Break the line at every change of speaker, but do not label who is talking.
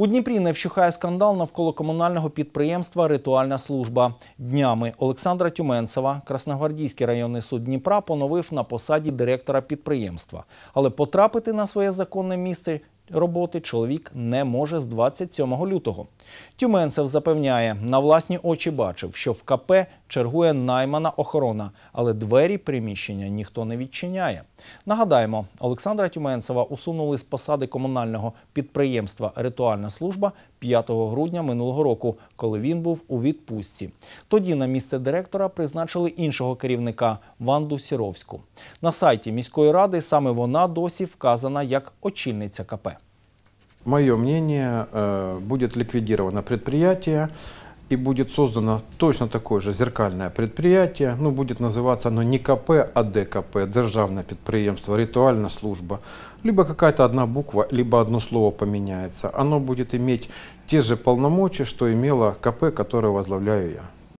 У Дніпрі не вщухає скандал навколо комунального підприємства Ритуальна служба. Днями Олександра Тюменцева, Красногвардійський районний суд Дніпра, поновив на посаді директора підприємства, але потрапити на своє законне місце роботи чоловік не може з 27 лютого. Тюменцев запевняє, на власні очі бачив, що в КП чергує наймана охорона, але двері приміщення ніхто не відчиняє. Нагадаємо, Олександра Тюменцева усунули з посади комунального підприємства Ритуальна служба 5 грудня минулого року, коли він був у відпустці. Тоді на місце директора призначили іншого керівника Ванду Сіровську. На сайті міської ради саме вона досі вказана як очільниця КП. мое
мнение, э, будет ликвидировано предприятие и будет создано точно такое же зеркальное предприятие. Ну, будет называться оно не КП, а ДКП, Державное предприемство, ритуальная служба. Либо какая-то одна буква, либо одно слово поменяется. Оно будет иметь те же полномочия, что имело КП, которое возглавляю я.